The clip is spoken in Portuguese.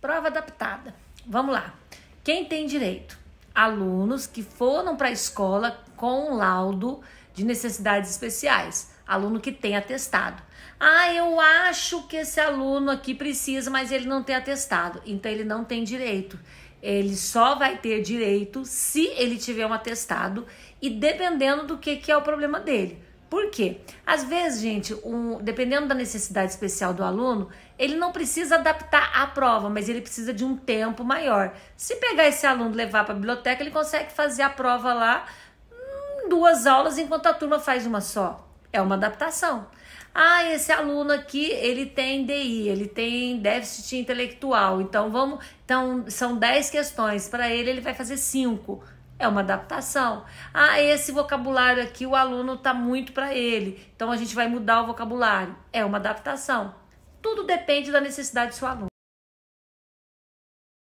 Prova adaptada. Vamos lá. Quem tem direito? Alunos que foram para a escola com um laudo de necessidades especiais. Aluno que tem atestado. Ah, eu acho que esse aluno aqui precisa, mas ele não tem atestado. Então ele não tem direito. Ele só vai ter direito se ele tiver um atestado e dependendo do que, que é o problema dele. Por quê? Às vezes, gente, um, dependendo da necessidade especial do aluno, ele não precisa adaptar a prova, mas ele precisa de um tempo maior. Se pegar esse aluno e levar para a biblioteca, ele consegue fazer a prova lá em hum, duas aulas, enquanto a turma faz uma só. É uma adaptação. Ah, esse aluno aqui, ele tem DI, ele tem déficit intelectual. Então vamos, então são 10 questões, para ele ele vai fazer 5 é uma adaptação. Ah, esse vocabulário aqui o aluno tá muito para ele, então a gente vai mudar o vocabulário. É uma adaptação. Tudo depende da necessidade do seu aluno.